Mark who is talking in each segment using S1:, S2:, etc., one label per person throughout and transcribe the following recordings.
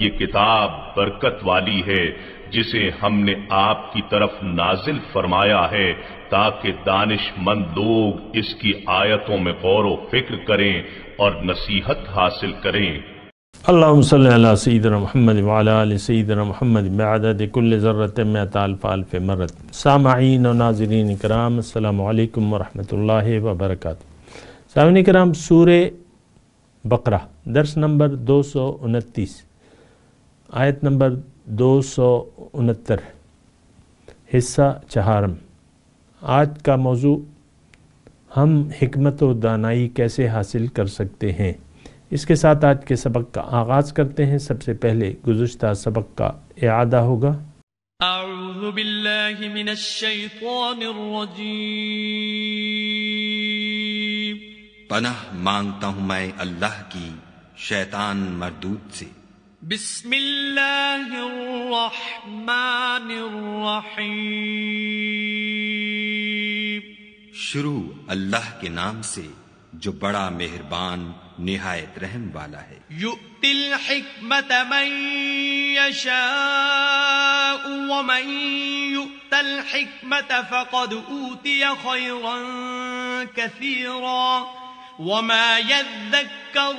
S1: ये किताब बरकत वाली है जिसे हमने आपकी तरफ नाजिल फरमाया है ताकि दानिशमंद लोग इसकी आयतों में गौर फिक्र करें और नसीहत हासिल करें
S2: अल्लाह सईदर महमद वाल सईदर महमद मददकुल ज़रत मतालफ़ालफ़ मरत सामाइन नाजरीन कराम अल्लाम वरहमल वबरक सामिन कराम सूर बकरा दर्स नंबर दो सौ उनतीस आयत नंबर दो सौ उनहत्तर हिस्सा चहारम आज का मौजू हम हमत और दानाई कैसे हासिल कर सकते हैं इसके साथ आज के सबक का आगाज़ करते हैं सबसे पहले गुजशत सबक का अदा होगा
S1: पनाह मांगता हूँ मैं अल्लाह की शैतान मरदूत से بسم الله शुरू अल्लाह के नाम से जो बड़ा मेहरबान निहायत रहम वाला है
S2: युक्तिल हिकमत मन यशाउ युक्तल हिकमत फकद ऊतिय खैरन कसीरा वमा यذكر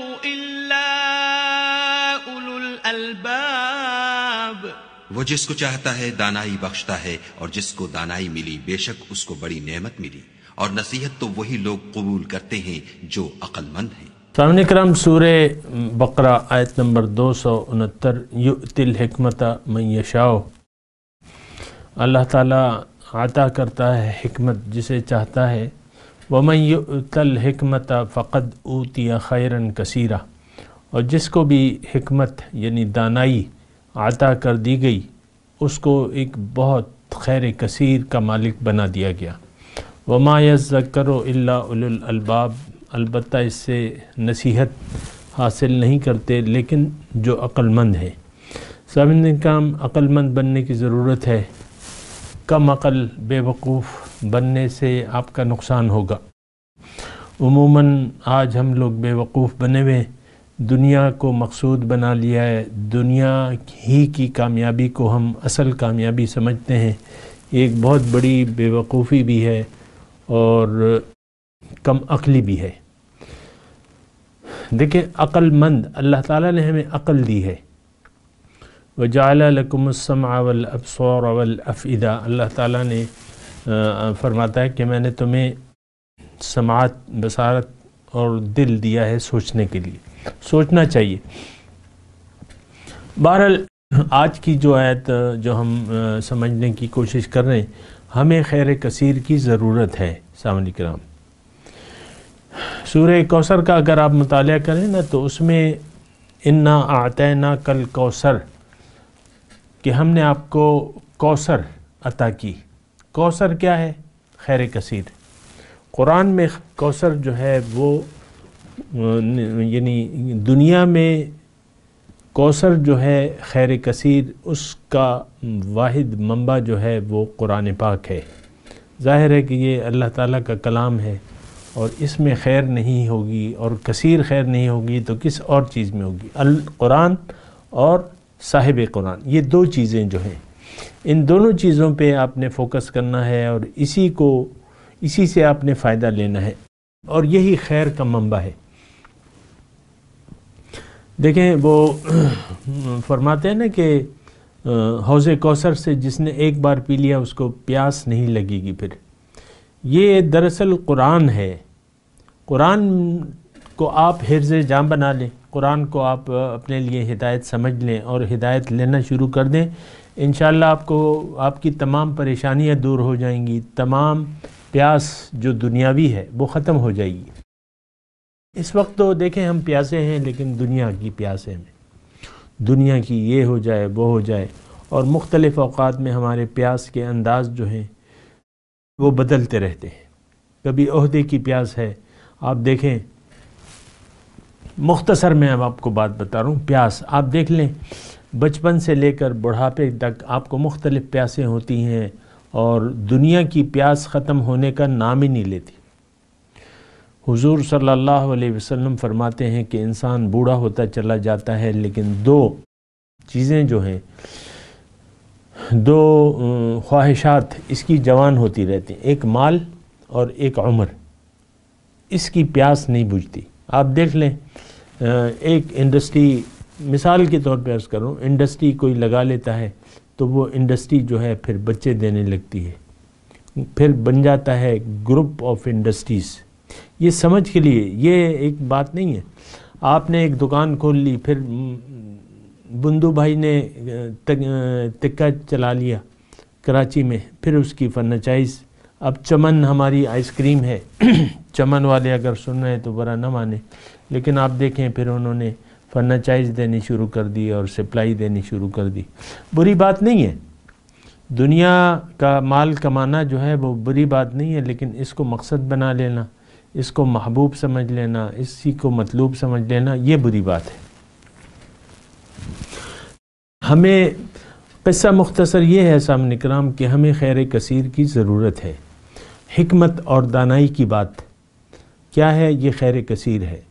S2: الألباب
S1: वो जिसको चाहता है दानाई बख्शता है और जिसको दानाई मिली बेशक उसको बड़ी नेमत मिली और नसीहत तो वही लोग कबूल करते हैं जो अक्लमंद हैं
S2: सामने क्रम सूर बकरा आयत नंबर दो सौ उनहत्तर युतिलकमत मैशाओ अल्लाह ताला आता करता है हमत जिसे चाहता है वमन युतल हमत फ़क़द ऊतिया खैरन कसीरा और जिसको भी हमत यानी दानाई आता कर दी गई उसको एक बहुत खैर कसीर का मालिक बना दिया गया वमा यज़क्रो अल्लाबाब अलबत् इससे नसीहत हासिल नहीं करते लेकिन जो अक्लमंद है सामिन काम अक्लमंद बनने की ज़रूरत है कम अक़ल बेवकूफ़ बनने से आपका नुकसान होगा उमूमन आज हम लोग बेवकूफ़ बने हुए हैं दुनिया को मकसूद बना लिया है दुनिया ही की कामयाबी को हम असल कामयाबी समझते हैं एक बहुत बड़ी बेवकूफ़ी भी है और कम अकली भी है देखिए अक्लमंद अल्लाह ताला ने हमें अक्ल दी है व जालकुमसमावल अवल अफ़ीदा अल्लाह ताला ने फरमाता है कि मैंने तुम्हें समात बसारत और दिल दिया है सोचने के लिए सोचना चाहिए बहरहाल आज की जो आयत जो हम समझने की कोशिश कर रहे हैं हमें खैर कसीर की ज़रूरत है सामने कराम सूर्य कौसर का अगर आप मुताल करें ना तो उसमें इन्ना आते ना कल कौसर कि हमने आपको कौसर अता की कौसर क्या है खैर कसीर कुरान में कौसर जो है वो यानी दुनिया में कौसर जो है खैर कसीर उसका वाहिद मंबा जो है वो कुरान पाक है ज़ाहिर है कि ये अल्लाह ताला का कलाम है और इसमें खैर नहीं होगी और कसीर खैर नहीं होगी तो किस और चीज़ में होगी अल कुरान और साहिब कुरान ये दो चीज़ें जो हैं इन दोनों चीज़ों पे आपने फोकस करना है और इसी को इसी से आपने फ़ायदा लेना है और यही खैर का मंबा है देखें वो फरमाते हैं ना कि हौज कौसर से जिसने एक बार पी लिया उसको प्यास नहीं लगेगी फिर ये दरअसल कुरान है कुरान को आप हिरज जाम बना लें कुरान को आप अपने लिए हिदायत समझ लें और हिदायत लेना शुरू कर दें इन आपको आपकी तमाम परेशानियां दूर हो जाएंगी तमाम प्यास जो दुनियावी है वो ख़त्म हो जाएगी इस वक्त तो देखें हम प्यासे हैं लेकिन दुनिया की प्यासे में दुनिया की ये हो जाए वो हो जाए और मुख्तलिफ़ अवात में हमारे प्यास के अंदाज जो हैं वो बदलते रहते हैं कभी अहदे की प्यास है आप देखें मुख्तसर मैं अब आपको बात बता रहा हूँ प्यास आप देख लें बचपन से लेकर बुढ़ापे तक आपको मुख्तलिफ़ प्यासें होती हैं और दुनिया की प्यास ख़त्म होने का नाम ही नहीं लेती हुजूर सल्लल्लाहु अलैहि वसल्लम फरमाते हैं कि इंसान बूढ़ा होता चला जाता है लेकिन दो चीज़ें जो हैं दो ख्वाहिशात इसकी जवान होती रहती हैं एक माल और एक उम्र इसकी प्यास नहीं बुझती आप देख लें एक इंडस्ट्री मिसाल के तौर पर अर्ज़ करूँ इंडस्ट्री कोई लगा लेता है तो वो इंडस्ट्री जो है फिर बच्चे देने लगती है फिर बन जाता है ग्रुप ऑफ इंडस्ट्रीज़ ये समझ के लिए ये एक बात नहीं है आपने एक दुकान खोल ली फिर बुंदू भाई ने तिक्का चला लिया कराची में फिर उसकी फर्नेचाइज अब चमन हमारी आइसक्रीम है चमन वाले अगर सुन रहे हैं तो बड़ा ना माने लेकिन आप देखें फिर उन्होंने फर्नेचाइज देनी शुरू कर दी और सप्लाई देनी शुरू कर दी बुरी बात नहीं है दुनिया का माल कमाना जो है वो बुरी बात नहीं है लेकिन इसको मकसद बना लेना इसको महबूब समझ लेना इसी को मतलूब समझ लेना ये बुरी बात है हमें क़स्सा मुख्तसर ये है सामने कराम कि हमें खैर कसीर की ज़रूरत है हमत और दानाई की बात क्या है ये खैर कसीर है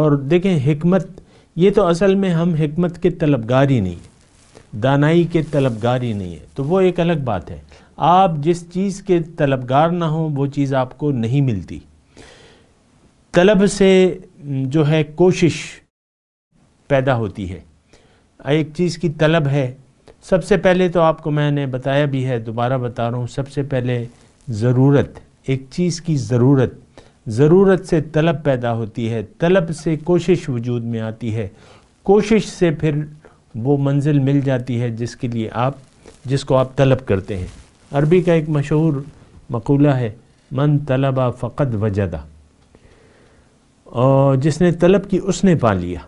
S2: और देखें हमत ये तो असल में हम हमत के तलबगार ही नहीं दानाई के तलबगार ही नहीं है तो वो एक अलग बात है आप जिस चीज़ के तलबगार ना हों वो चीज़ आपको नहीं मिलती तलब से जो है कोशिश पैदा होती है एक चीज़ की तलब है सबसे पहले तो आपको मैंने बताया भी है दोबारा बता रहा हूँ सबसे पहले ज़रूरत एक चीज़ की ज़रूरत ज़रूरत से तलब पैदा होती है तलब से कोशिश वजूद में आती है कोशिश से फिर वो मंजिल मिल जाती है जिसके लिए आप जिसको आप तलब करते हैं अरबी का एक मशहूर मकूला है मन तलबा फ़कत वजदा और जिसने तलब की उसने पा लिया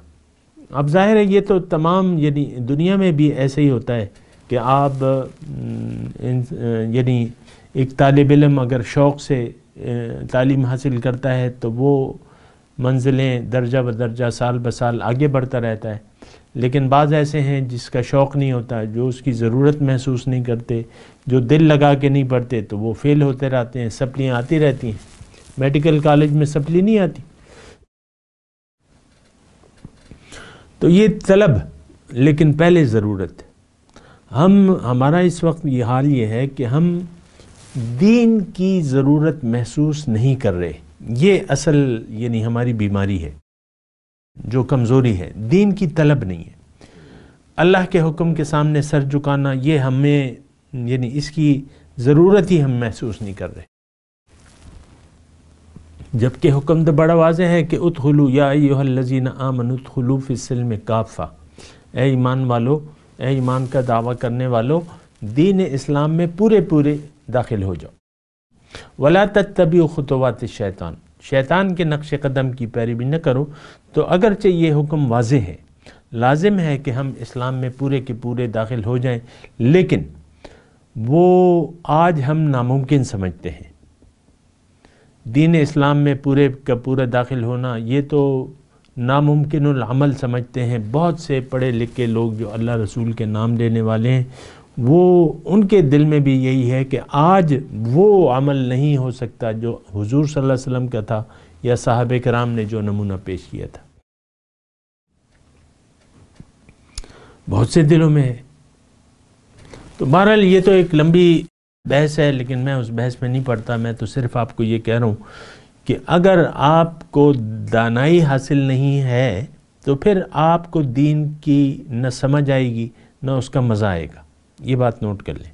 S2: अब जाहिर है ये तो तमाम यानी दुनिया में भी ऐसे ही होता है कि आप यानी एक तालब इलम अगर शौक़ से तालीम हासिल करता है तो वो मंजिलें दर्जा ब दर्जा साल ब साल आगे बढ़ता रहता है लेकिन बाज़ ऐसे हैं जिसका शौक़ नहीं होता जो उसकी ज़रूरत महसूस नहीं करते जो दिल लगा के नहीं पढ़ते तो वो फेल होते रहते हैं सप्लियाँ आती रहती हैं मेडिकल कॉलेज में सप्ली नहीं आती तो ये तलब लेकिन पहले ज़रूरत है हम हमारा इस वक्त ये हाल ये है कि हम दीन की ज़रूरत महसूस नहीं कर रहे ये असल यानी हमारी बीमारी है जो कमज़ोरी है दीन की तलब नहीं है अल्लाह के हुक्म के सामने सर झुकाना ये हमें यानी इसकी ज़रूरत ही हम महसूस नहीं कर रहे जबकि हुक्म तो बड़ा वाज है कि खुलू या लजीन आमन उतखलू फिसल में काफ़ा ए ईमान वालो ए ईमान का दावा करने वालों दीन इस्लाम में पूरे पूरे दाखिल हो जाओ वला तभी खुतवात शैतान शैतान के नक्श कदम की पैरवी न करो तो अगरचे ये हुक्म वाज है लाजिम है कि हम इस्लाम में पूरे के पूरे दाखिल हो जाएँ लेकिन वो आज हम नामुमकिन समझते हैं दीन इस्लाम में पूरे का पूरा दाखिल होना ये तो नामुमकिन अमल समझते हैं बहुत से पढ़े लिखे लोग जो अल्लाह रसूल के नाम लेने वाले हैं वो उनके दिल में भी यही है कि आज वो अमल नहीं हो सकता जो हुजूर सल्लल्लाहु अलैहि वसल्लम का था या साहब कराम ने जो नमूना पेश किया था बहुत से दिलों में है तो बहरहाल ये तो एक लंबी बहस है लेकिन मैं उस बहस में नहीं पढ़ता मैं तो सिर्फ आपको ये कह रहा हूँ कि अगर आपको दानाई हासिल नहीं है तो फिर आपको दीन की न समझ आएगी न उसका मज़ा आएगा ये बात नोट कर लें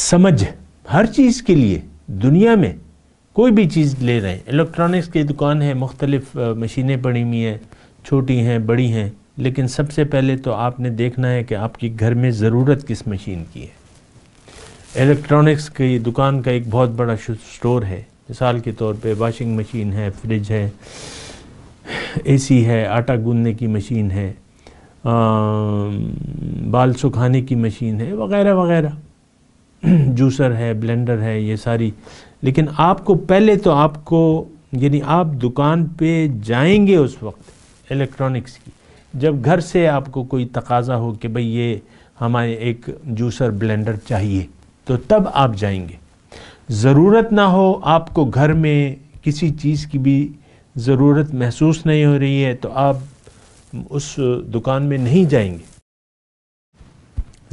S2: समझ हर चीज़ के लिए दुनिया में कोई भी चीज़ ले रहे हैं इलेक्ट्रॉनिक्स की दुकान है मुख्तलिफ मशीनें पड़ी हुई हैं छोटी हैं बड़ी हैं लेकिन सबसे पहले तो आपने देखना है कि आपकी घर में ज़रूरत किस मशीन की है इलेक्ट्रॉनिक्स की दुकान का एक बहुत बड़ा स्टोर है मिसाल के तौर पे वाशिंग मशीन है फ्रिज है एसी है आटा गूंदने की मशीन है आ, बाल सुखाने की मशीन है वगैरह वगैरह जूसर है ब्लेंडर है ये सारी लेकिन आपको पहले तो आपको यानी आप दुकान पे जाएंगे उस वक्त इलेक्ट्रॉनिक्स की जब घर से आपको कोई तकाजा हो कि भाई ये हमारे एक जूसर ब्लेंडर चाहिए तो तब आप जाएंगे ज़रूरत ना हो आपको घर में किसी चीज़ की भी ज़रूरत महसूस नहीं हो रही है तो आप उस दुकान में नहीं जाएंगे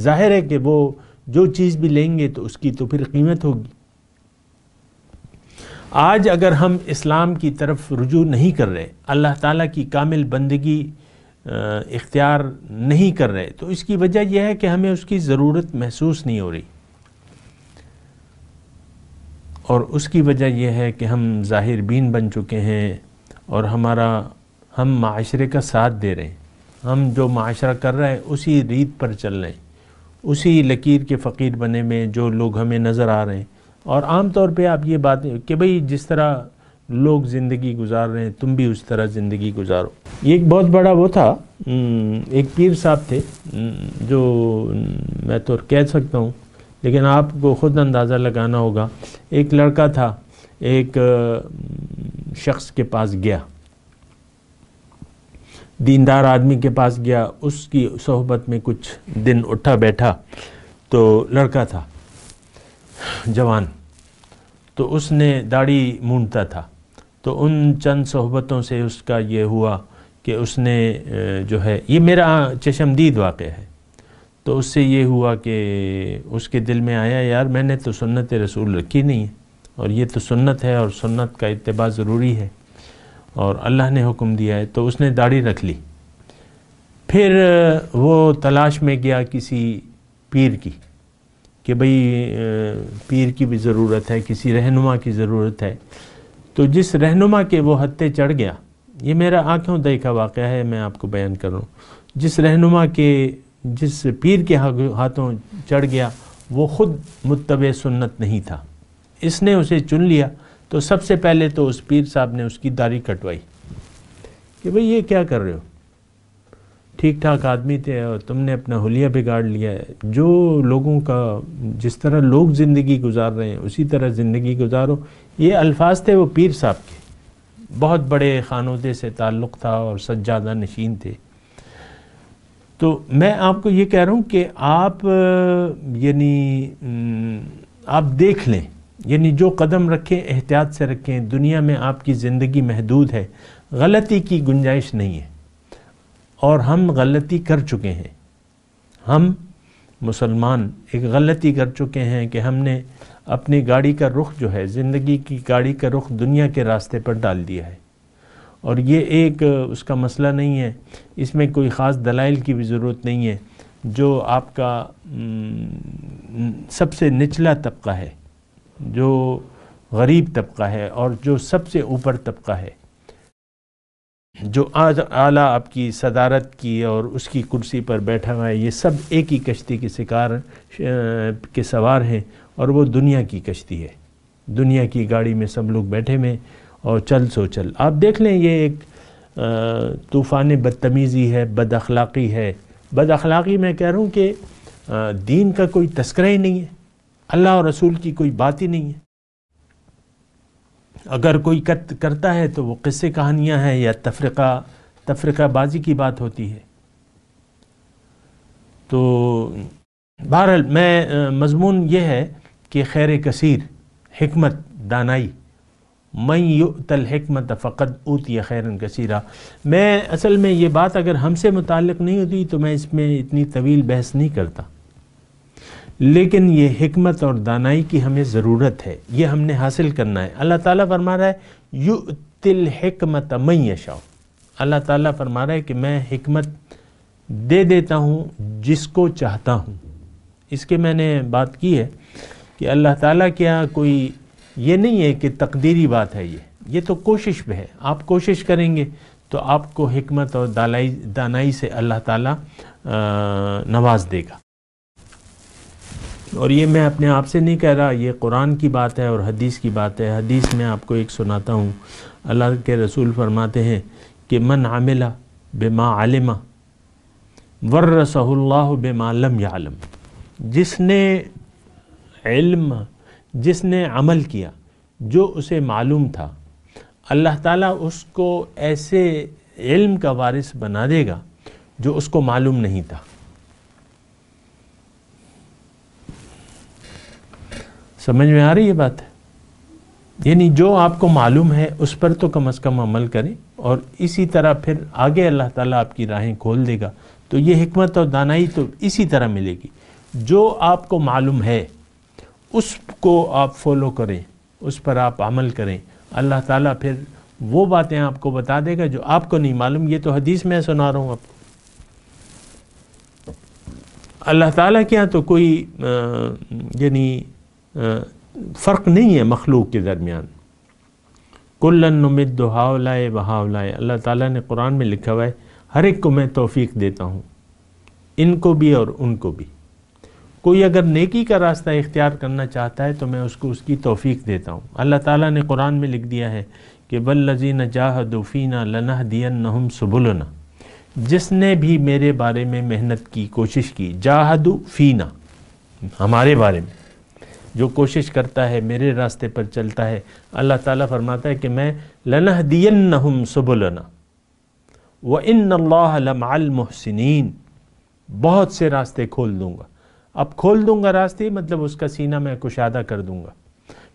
S2: जाहिर है कि वो जो चीज़ भी लेंगे तो उसकी तो फिर कीमत होगी आज अगर हम इस्लाम की तरफ रुजू नहीं कर रहे अल्लाह ताला की कामिल बंदगी इख्तियार नहीं कर रहे तो इसकी वजह यह है कि हमें उसकी ज़रूरत महसूस नहीं हो रही और उसकी वजह यह है कि हम ज़ाहिर बीन बन चुके हैं और हमारा हम माशरे का साथ दे रहे हैं हम जो माशरा कर रहे हैं उसी रीत पर चल रहे हैं उसी लकीर के फ़कीर बने में जो लोग हमें नज़र आ रहे हैं और आम तौर पे आप ये बात कि भाई जिस तरह लोग ज़िंदगी गुजार रहे हैं तुम भी उस तरह ज़िंदगी गुजारो ये एक बहुत बड़ा वो था एक पीर साहब थे जो मैं तो कह सकता हूँ लेकिन आपको ख़ुद अंदाज़ा लगाना होगा एक लड़का था एक शख्स के पास गया दीनदार आदमी के पास गया उसकी सोहबत में कुछ दिन उठा बैठा तो लड़का था जवान तो उसने दाढ़ी मूंढता था तो उन चंद सोहबतों से उसका ये हुआ कि उसने जो है ये मेरा चशमदीद वाक़ है तो उससे ये हुआ कि उसके दिल में आया यार मैंने तो सुन्नत रसूल रखी नहीं है और ये तो सुन्नत है और सुन्नत का इतबा ज़रूरी है और अल्लाह ने हुक्म दिया है तो उसने दाढ़ी रख ली फिर वो तलाश में गया किसी पीर की कि भई पीर की भी ज़रूरत है किसी रहनुमा की ज़रूरत है तो जिस रहनुमा के वो हत्ते चढ़ गया ये मेरा आँखों दही का वाक़ है मैं आपको बयान कर रहा हूँ जिस रहनुमा के जिस पीर के हाथों चढ़ गया वो खुद मुतब सुन्नत नहीं था इसने उसे चुन लिया तो सबसे पहले तो उस पीर साहब ने उसकी दारी कटवाई कि भाई ये क्या कर रहे हो ठीक ठाक आदमी थे और तुमने अपना हुलिया बिगाड़ लिया है जो लोगों का जिस तरह लोग ज़िंदगी गुजार रहे हैं उसी तरह ज़िंदगी गुजारो ये अल्फाज थे वो पीर साहब के बहुत बड़े खानोदे से ताल्लुक़ था और सज्जादा नशीन थे तो मैं आपको ये कह रहा हूँ कि आप यानी आप देख लें यानी जो कदम रखें एहतियात से रखें दुनिया में आपकी ज़िंदगी महदूद है गलती की गुंजाइश नहीं है और हम गलती कर चुके हैं हम मुसलमान एक गलती कर चुके हैं कि हमने अपनी गाड़ी का रुख जो है ज़िंदगी की गाड़ी का रुख दुनिया के रास्ते पर डाल दिया है और ये एक उसका मसला नहीं है इसमें कोई ख़ास दलाइल की भी ज़रूरत नहीं है जो आपका सबसे निचला तबका है जो गरीब तबका है और जो सबसे ऊपर तबका है जो आज आला आपकी सदारत की और उसकी कुर्सी पर बैठा हुआ है ये सब एक ही कश्ती के शिकार के सवार हैं और वो दुनिया की कश्ती है दुनिया की गाड़ी में सब लोग बैठे हुए हैं और चल सो चल आप देख लें ये एक तूफ़ान बदतमीज़ी है बद अखलाक़ी है बद अखलाक़ी मैं कह रहा हूँ कि दीन का कोई तस्करा ही नहीं है अल्लाह और रसूल की कोई बात ही नहीं है अगर कोई कत करता है तो वो किस्से कहानियाँ हैं या तफरका तफरका बाजी की बात होती है तो बहरहाल मैं मजमून ये है कि खैर कसीर हमत दानाई मई तलहमत फ़क़त ऊती खैरन कसीरा मैं असल में ये बात अगर हमसे मुतक़ नहीं होती तो मैं इसमें इतनी तवील बहस नहीं करता लेकिन ये हमत और दानाई की हमें ज़रूरत है ये हमने हासिल करना है अल्लाह ताली फरमा रहा है यु तिलहमत मई शाओ अल्लाह ताली फरमा रहा है कि मैं हमत दे देता हूँ जिसको चाहता हूँ इसके मैंने बात की है कि अल्लाह ताली क्या कोई ये नहीं है कि तकदीरी बात है ये ये तो कोशिश में है आप कोशिश करेंगे तो आपको हमत और दालाई दानाई से अल्लाह ताला नवाज देगा और ये मैं अपने आप से नहीं कह रहा ये कुरान की बात है और हदीस की बात है हदीस में आपको एक सुनाता हूँ अल्लाह के रसूल फरमाते हैं कि मन आमिला बेमा आलिमा वर्रसल्ला बे मालम यालम जिसने इल्म जिसने अमल किया जो उसे मालूम था अल्लाह ताला उसको ऐसे इल्म का वारिस बना देगा जो उसको मालूम नहीं था समझ में आ रही है बात है यानी जो आपको मालूम है उस पर तो कम अज़ कम अमल करें और इसी तरह फिर आगे अल्लाह ताला आपकी राहें खोल देगा तो ये हमत और दानाई तो इसी तरह मिलेगी जो आपको मालूम है उसको आप फॉलो करें उस पर आप अमल करें अल्लाह ताला फिर वो बातें आपको बता देगा जो आपको नहीं मालूम ये तो हदीस में सुना रहा हूँ आपको अल्लाह ताला के यहाँ तो कोई यानी फ़र्क नहीं है मखलूक के दरमियान कुल्लन नुमिद दुहावलाए बहावलाए अल्लाह ताला ने कुरान में लिखा हुआ है हर एक को मैं तोफ़ी देता हूँ इनको भी और उनको भी कोई अगर नेकी का रास्ता इख्तियार करना चाहता है तो मैं उसको उसकी तोफ़ी देता हूँ अल्लाह ताला ने कुरान में लिख दिया है कि बल्लजीन जाहदूफ़ीना लनह दियन सुबुलना जिसने भी मेरे बारे में मेहनत की कोशिश की जाहदू फ़ीना हमारे बारे में जो कोशिश करता है मेरे रास्ते पर चलता है अल्लाह ताला फरमाता है कि मैं लनह दियन सुबुलना व इन लमाल मोहसिन बहुत से रास्ते खोल दूँगा अब खोल दूंगा रास्ते मतलब उसका सीना मैं कुशादा कर दूंगा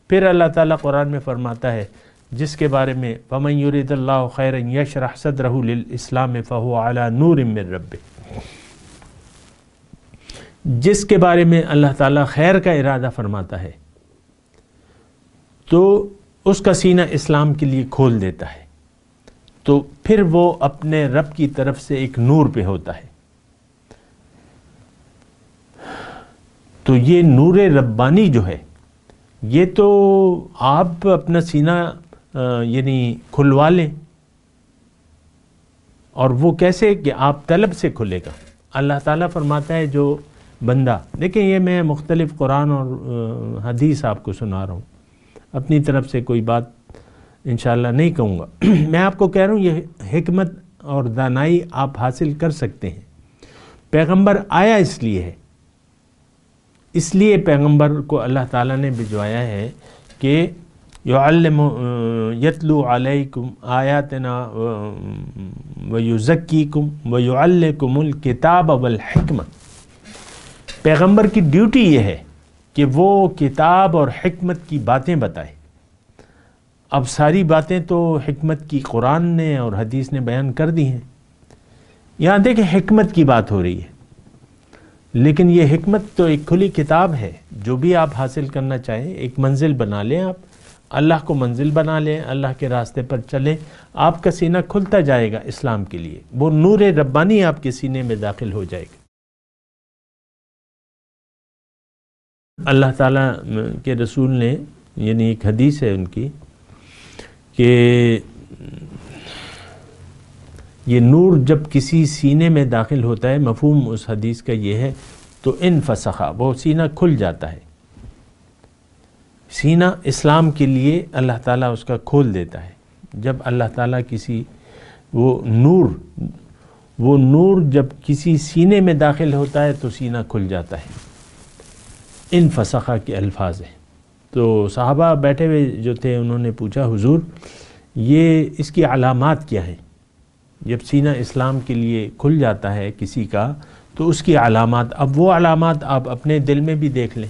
S2: फिर अल्लाह ताला कुरान में फरमाता है जिसके बारे में फमयरदल्ला खैर यश रहूल इस्लाम फ़हु अला नूर इम रब जिसके बारे में अल्लाह ताला खैर का इरादा फरमाता है तो उसका सीना इस्लाम के लिए खोल देता है तो फिर वो अपने रब की तरफ से एक नूर पे होता है तो ये नूर रब्बानी जो है ये तो आप अपना सीना यानी खुलवा लें और वो कैसे कि आप तलब से खुलेगा अल्लाह ताला फरमाता है जो बंदा देखें ये मैं मुख्तलिफ़ कुरान और हदीस आपको सुना रहा हूँ अपनी तरफ से कोई बात इन नहीं कहूँगा मैं आपको कह रहा हूँ ये हमत और दानाई आप हासिल कर सकते हैं पैगंबर आया इसलिए है इसलिए पैगंबर को अल्लाह ताला ने भिजवाया है कि यतलु अलैकुम आयातना वयुज़क्कीकुम वयुअल्लकुमुल किताब अबल हकमत पैगंबर की ड्यूटी ये है कि वो किताब और हकमत की बातें बताए अब सारी बातें तो हकमत की कुरान ने और हदीस ने बयान कर दी हैं यहाँ देखें हकमत की बात हो रही है लेकिन ये हमत तो एक खुली किताब है जो भी आप हासिल करना चाहें एक मंजिल बना लें आप अल्लाह को मंजिल बना लें अल्लाह के रास्ते पर चलें आपका सीना खुलता जाएगा इस्लाम के लिए वो नूर रब्बानी आपके सीने में दाखिल हो जाएगा अल्लाह ताला के रसूल ने यानी एक हदीस है उनकी कि ये नूर जब किसी सीने में दाखिल होता है मफहम उस हदीस का ये है तो इन फसखा वो सीना खुल जाता है सीना इस्लाम के लिए अल्लाह ताला उसका खोल देता है जब अल्लाह ताला किसी वो नूर वो नूर जब किसी सीने में दाखिल होता है तो सीना खुल जाता है इन फसखा के अल्फाज हैं तो साहबा बैठे हुए जो थे उन्होंने पूछा हुजूर ये इसकी अलामत क्या हैं जब सीना इस्लाम के लिए खुल जाता है किसी का तो उसकी अलामत अब वो अलामत आप अपने दिल में भी देख लें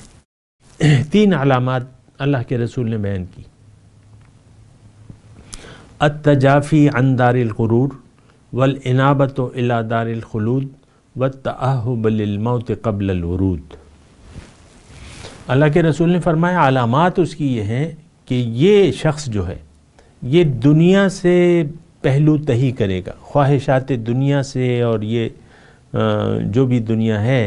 S2: तीन अलामत अल्लाह के रसूल ने बयान की अतजाफ़ी अन दारगरूर वल इनाबत अला दारखलूद व तहबलमौत कबलूद अल्लाह के रसूल ने फरमाया अलामत उसकी ये हैं कि ये शख्स जो है ये दुनिया से पहलू तही करेगा ख्वाहिशात दुनिया से और ये जो भी दुनिया है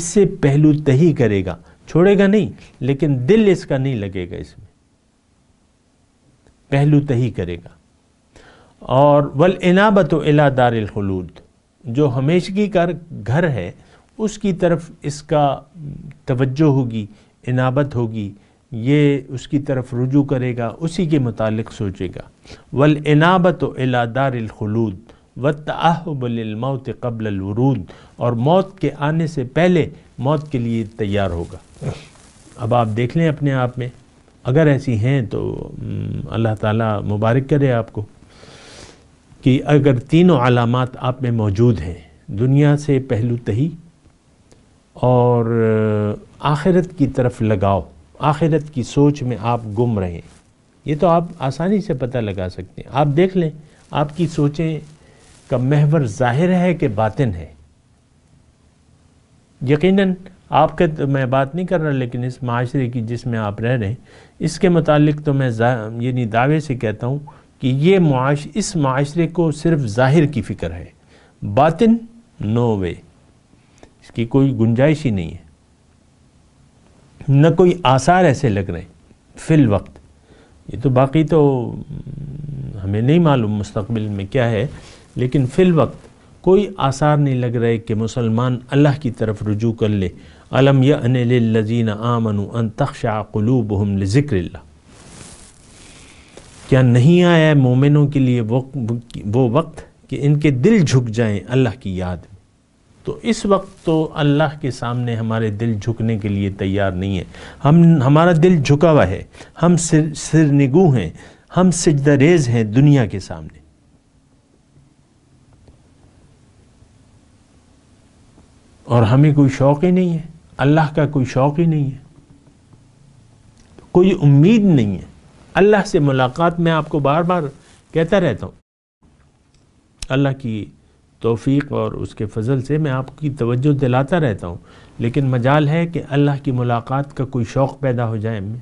S2: इससे पहलू तही करेगा छोड़ेगा नहीं लेकिन दिल इसका नहीं लगेगा इसमें पहलू तही करेगा और वल इनाबत अला दारखलूद जो हमेशगी का घर है उसकी तरफ इसका तवज्जो होगी इनाबत होगी ये उसकी तरफ रुजू करेगा उसी के मुतालिक सोचेगा वल इनाबत अलादारखलूद व तहबलमौत कबलवरूद और मौत के आने से पहले मौत के लिए तैयार होगा अब आप देख लें अपने आप में अगर ऐसी हैं तो अल्लाह ताला मुबारक करे आपको कि अगर तीनों अलामत आप में मौजूद हैं दुनिया से पहलू तही और आखिरत की तरफ लगाओ आखिरत की सोच में आप गुम रहें ये तो आप आसानी से पता लगा सकते हैं आप देख लें आपकी सोचें का महवर ज़ाहिर है कि बातिन है यकीनन आपके तो मैं बात नहीं कर रहा लेकिन इस माशरे की जिसमें आप रह रहे हैं इसके मतलब तो मैं यानी दावे से कहता हूँ कि ये माश इस माशरे को सिर्फ ज़ाहिर की फ़िक्र है बातिन नो वे इसकी कोई गुंजाइश ही नहीं है न कोई आसार ऐसे लग रहे फिल वक्त ये तो बाकी तो हम्म, हमें नहीं मालूम मुस्तबिल में क्या है लेकिन फिल वक्त कोई आसार नहीं लग रहे कि मुसलमान अल्लाह की तरफ रुजू कर ले अलम यजीन आमनु अन तख्शा कलूब हम ज़िक्र क्या नहीं आया मोमिनों के लिए वो वो वक्त कि इनके दिल झुक जाएं अल्लाह की याद तो इस वक्त तो अल्लाह के सामने हमारे दिल झुकने के लिए तैयार नहीं है हम हमारा दिल झुका हुआ है हम सिर सिर निगु हैं हम सिजदरेज हैं दुनिया के सामने और हमें कोई शौक़ ही नहीं है अल्लाह का कोई शौक़ ही नहीं है कोई उम्मीद नहीं है अल्लाह से मुलाकात में आपको बार बार कहता रहता हूँ अल्लाह की तोफ़ी और उसके फ़जल से मैं आपकी तवज्जो दिलाता रहता हूँ लेकिन मजाल है कि अल्लाह की मुलाकात का कोई शौक़ पैदा हो जाए में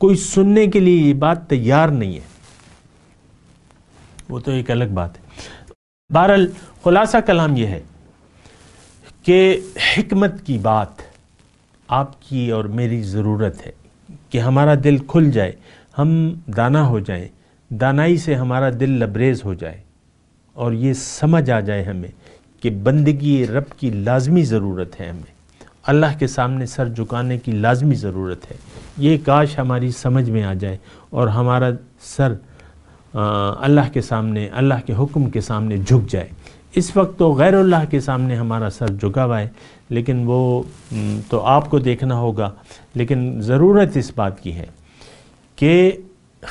S2: कोई सुनने के लिए ये बात तैयार नहीं है वो तो एक अलग बात है बहरल ख़ुलासा कलाम यह है कि हमत की बात आपकी और मेरी ज़रूरत है कि हमारा दिल खुल जाए हम दाना हो जाए दानाई से हमारा दिल लबरेज हो जाए और ये समझ आ जाए हमें कि बंदगी रब की लाजमी ज़रूरत है हमें अल्लाह के सामने सर झुकाने की लाजमी ज़रूरत है ये काश हमारी समझ में आ जाए और हमारा सर अल्लाह के सामने अल्लाह के हुक्म के सामने झुक जाए इस वक्त तो गैर अल्लाह के सामने हमारा सर झुका हुआ है लेकिन वो तो आपको देखना होगा लेकिन ज़रूरत इस बात की है कि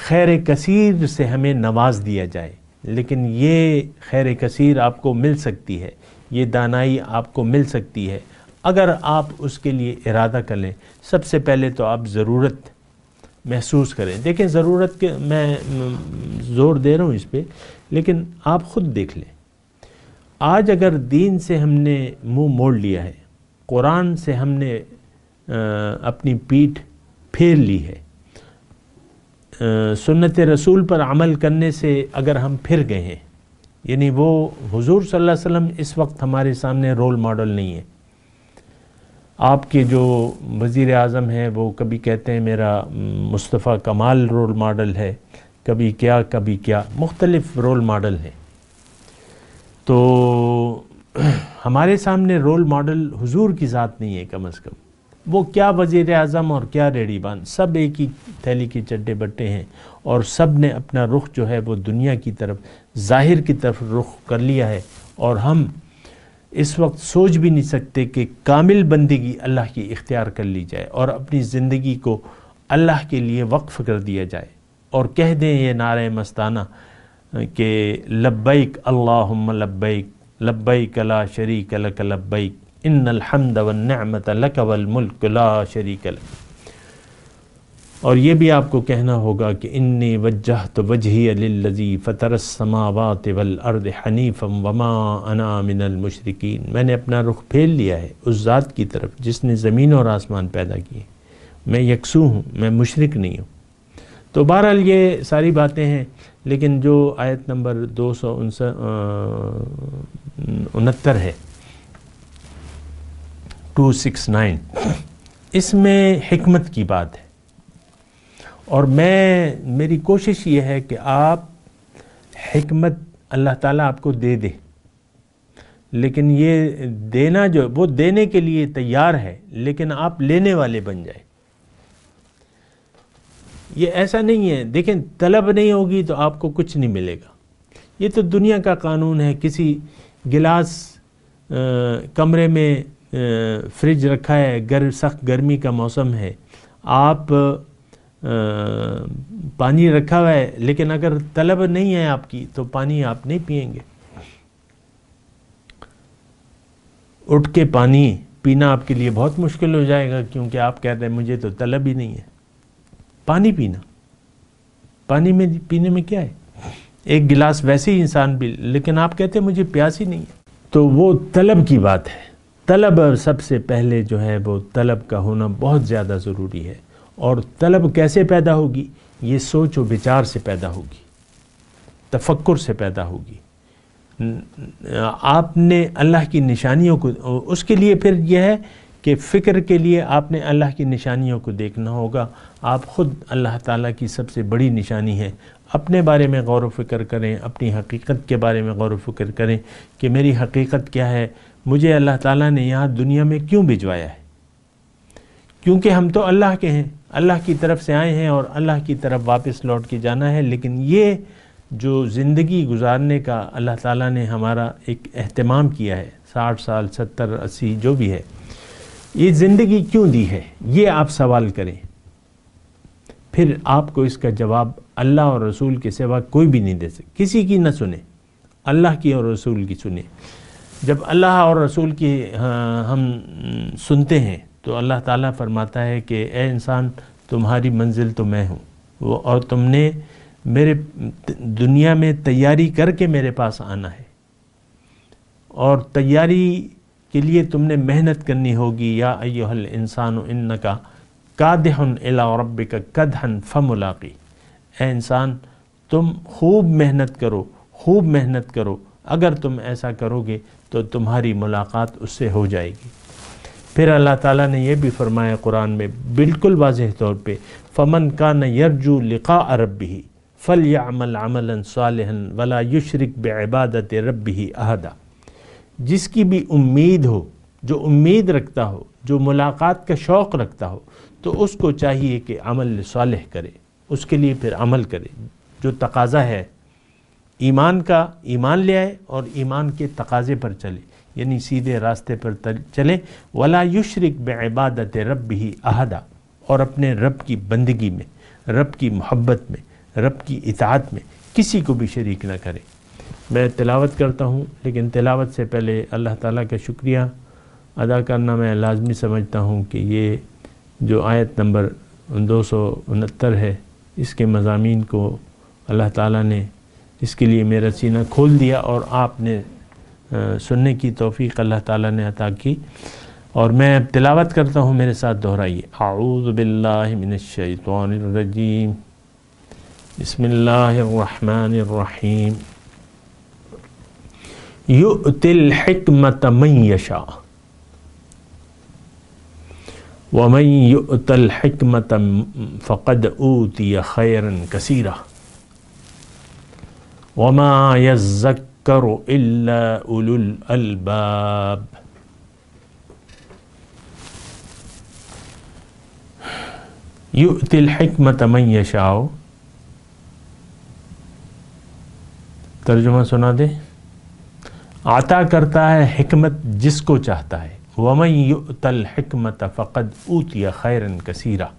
S2: खैर कसीर से हमें नवाज दिया जाए लेकिन ये खैर कसीर आपको मिल सकती है ये दानाई आपको मिल सकती है अगर आप उसके लिए इरादा कर लें सबसे पहले तो आप ज़रूरत महसूस करें देखें ज़रूरत के मैं ज़ोर दे रहा हूँ इस पर लेकिन आप ख़ुद देख लें आज अगर दीन से हमने मुंह मोड़ लिया है कुरान से हमने अपनी पीठ फेर ली है सुन्नत रसूल पर अमल करने से अगर हम फिर गए हैं यानी वो हुजूर सल्लल्लाहु अलैहि वसल्लम इस वक्त हमारे सामने रोल मॉडल नहीं है आपके जो वज़ी अजम हैं वो कभी कहते हैं मेरा मुस्तफ़ा कमाल रोल मॉडल है कभी क्या कभी क्या मुख्तलफ़ रोल मॉडल हैं तो हमारे सामने रोल मॉडल हुजूर की ज़ात नहीं है कम अज़ कम वो क्या वजीर अजम और क्या रेडीबान सब एक ही थैली के चड्डे बट्टे हैं और सब ने अपना रुख जो है वो दुनिया की तरफ जाहिर की तरफ रुख कर लिया है और हम इस वक्त सोच भी नहीं सकते कि कामिल बंदगी अल्लाह की इख्तियार कर ली जाए और अपनी ज़िंदगी को अल्लाह के लिए वक्फ़ कर दिया जाए और कह दें ये नारे मस्ताना कि लब्बैक अल्लाहुम्मा लब्बैक लब्बैक ला शरीक लक लब्बैक इन अलहमद वनमत लकवल मुल्क ला शरीक और ये भी आपको कहना होगा कि इन वजह तो वजही फ़तरसमावात वल अर्द हनीफ़म वमा अना मैंने अपना रुख फेर लिया है उस ज़ात की तरफ जिसने ज़मीन और आसमान पैदा किए मैं यकसू हूँ मैं मुशरक नहीं हूँ तो बहरहाल ये सारी बातें हैं लेकिन जो आयत नंबर दो सौ उनहत्तर है 269 इसमें हमत की बात है और मैं मेरी कोशिश ये है कि आप हमत अल्लाह ताला आपको दे दे लेकिन ये देना जो वो देने के लिए तैयार है लेकिन आप लेने वाले बन जाए ये ऐसा नहीं है देखें तलब नहीं होगी तो आपको कुछ नहीं मिलेगा ये तो दुनिया का कानून है किसी गिलास आ, कमरे में फ्रिज रखा है गर सख्त गर्मी का मौसम है आप पानी रखा हुआ है लेकिन अगर तलब नहीं है आपकी तो पानी आप नहीं पियेंगे उठ के पानी पीना आपके लिए बहुत मुश्किल हो जाएगा क्योंकि आप कह रहे हैं मुझे तो तलब ही नहीं है पानी पीना पानी में पीने में क्या है एक गिलास वैसे ही इंसान पी लेकिन आप कहते हैं मुझे प्यास ही नहीं है तो वो तलब की बात है तलब सबसे पहले जो है वो तलब का होना बहुत ज़्यादा ज़रूरी है और तलब कैसे पैदा होगी ये सोच और विचार से पैदा होगी तफक्र से पैदा होगी आपने अल्लाह की निशानियों को उसके लिए फिर यह है कि फ़िक्र के लिए आपने अल्लाह की निशानियों को देखना होगा आप ख़ुद अल्लाह ताला की सबसे बड़ी निशानी है अपने बारे में गौर व फिक्र करें अपनी हकीकत के बारे में गौर व फिक्र करें कि मेरी हकीकत क्या है मुझे अल्लाह ताला ने यहाँ दुनिया में क्यों भिजवाया है क्योंकि हम तो अल्लाह के हैं अल्लाह की तरफ से आए हैं और अल्लाह की तरफ वापस लौट के जाना है लेकिन ये जो ज़िंदगी गुजारने का अल्लाह ताला ने हमारा एक अहतमाम किया है साठ साल सत्तर अस्सी जो भी है ये ज़िंदगी क्यों दी है ये आप सवाल करें फिर आपको इसका जवाब अल्लाह और रसूल के सिवा कोई भी नहीं दे सकता किसी की ना सुने अल्लाह की और रसूल की सुने जब अल्लाह और रसूल की हाँ, हम सुनते हैं तो अल्लाह ताला फरमाता है कि ए इंसान तुम्हारी मंजिल तो मैं हूँ वो और तुमने मेरे दुनिया में तैयारी करके मेरे पास आना है और तैयारी के लिए तुमने मेहनत करनी होगी या अयोहल इंसान इन का कादहन अला रब का कदहन फमुलाकी ए इंसान तुम खूब मेहनत करो खूब मेहनत करो अगर तुम ऐसा करोगे तो तुम्हारी मुलाकात उससे हो जाएगी फिर अल्लाह ताला ने यह भी फरमाया कुरान में बिल्कुल वाजह तौर पे फ़मन का न यरजू लिका रब ही फ़ल या अमल अमलन सालहन वला युशरक इबादत रब ही अहदा जिसकी भी उम्मीद हो जो उम्मीद रखता हो जो मुलाकात का शौक़ रखता हो तो उसको चाहिए कि अमल साल करे उसके लिए फिर अमल करे जो तकाज़ा है ईमान का ईमान ले आए और ईमान के तकाजे पर चले यानी सीधे रास्ते पर चले वला बे इबादत रब ही अहदा और अपने रब की बंदगी में रब की मोहब्बत में रब की इतात में किसी को भी शरीक ना करें मैं तिलावत करता हूँ लेकिन तिलावत से पहले अल्लाह ताला का शुक्रिया अदा करना मैं लाजमी समझता हूँ कि ये जो आयत नंबर दो है इसके मजामी को अल्लाह ताला ने इसके लिए मेरा सीना खोल दिया और आपने सुनने की तोफ़ी अल्लाह ताला ने अता की और मैं अब तिलावत करता हूँ मेरे साथ दोहराइए आऊज़बिल्लिमिनशैतरजीम बसमीम युतिलमत मैशा वमयुतलमत फ़क़द ऊतिया खैरन कसीरा वमा यज़क्कर इल्ला उलुल अलबाब युतिल हिकमत मन यशाओ तर्जुमा सुना दे आता करता है हिकमत जिसको चाहता है वमन युतल हिकमत फ़कद ऊतिया खैरन कसीरा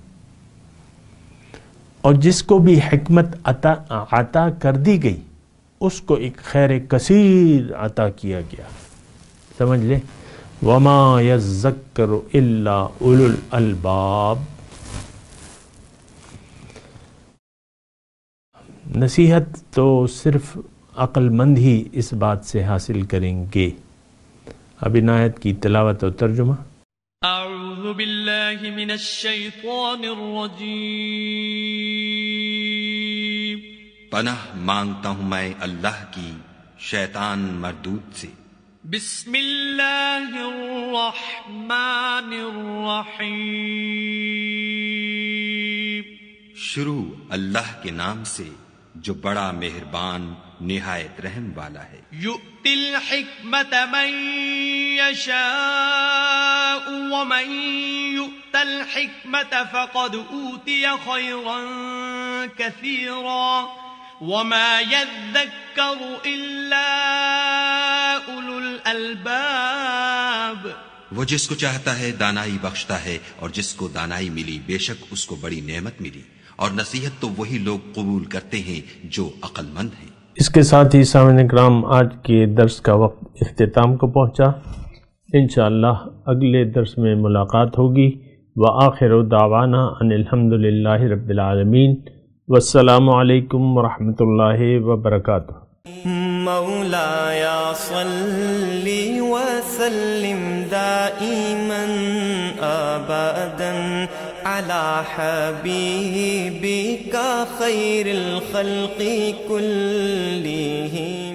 S2: और जिसको भी हिकमत अता आता कर दी गई उसको एक खैर कसीर अता किया गया समझ ले वमा यज़क्कर इल्ला उलुल अलबाब नसीहत तो सिर्फ अक्लमंद ही इस बात से हासिल करेंगे अब इनायत की तलावत और तर्जुमा أعوذ بالله من الشيطان الرجيم
S1: पनाह मांगता हूं मैं अल्लाह की शैतान मरदूत से बिस्मिल्लाहिर्रहमानिर्रहीम शुरू अल्लाह के नाम से जो बड़ा मेहरबान निहायत रहम वाला है
S2: युक्तिल हिकमत मन यशाउ व मन युक्तल हिकमत फकद ऊतिया खैरन कसीरा وما يذكر إلا أولو الألباب
S1: वो जिसको चाहता है दानाई बख्शता है और जिसको दानाई मिली बेशक उसको बड़ी नेमत मिली और नसीहत तो वही लोग कबूल करते हैं जो अक्लमंद
S2: हैं इसके साथ ही सामने ग्राम आज के दर्स का वक्त अख्ताम को पहुंचा इन अगले दर्स में मुलाकात होगी व आखिर दावाना अनिलहमदिल्ला रबालमीन والسلام عليكم ورحمة الله وبركاته مولاي صل وسلم دائما أبدا على حبيبك خير
S1: الخلق كلهم